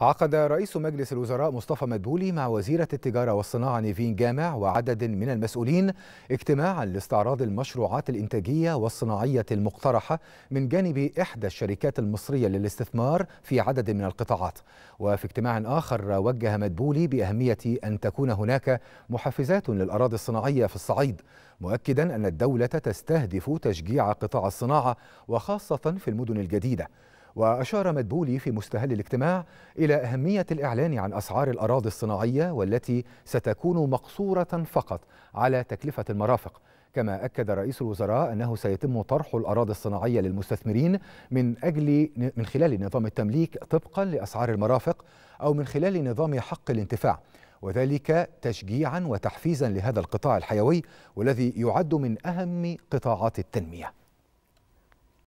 عقد رئيس مجلس الوزراء مصطفى مدبولي مع وزيرة التجارة والصناعة نيفين جامع وعدد من المسؤولين اجتماعا لاستعراض المشروعات الإنتاجية والصناعية المقترحة من جانب إحدى الشركات المصرية للاستثمار في عدد من القطاعات وفي اجتماع آخر وجه مدبولي بأهمية أن تكون هناك محفزات للأراضي الصناعية في الصعيد مؤكدا أن الدولة تستهدف تشجيع قطاع الصناعة وخاصة في المدن الجديدة وأشار مدبولي في مستهل الاجتماع إلى أهمية الإعلان عن أسعار الأراضي الصناعية والتي ستكون مقصورة فقط على تكلفة المرافق كما أكد رئيس الوزراء أنه سيتم طرح الأراضي الصناعية للمستثمرين من أجل من خلال نظام التمليك طبقا لأسعار المرافق أو من خلال نظام حق الانتفاع وذلك تشجيعا وتحفيزا لهذا القطاع الحيوي والذي يعد من أهم قطاعات التنمية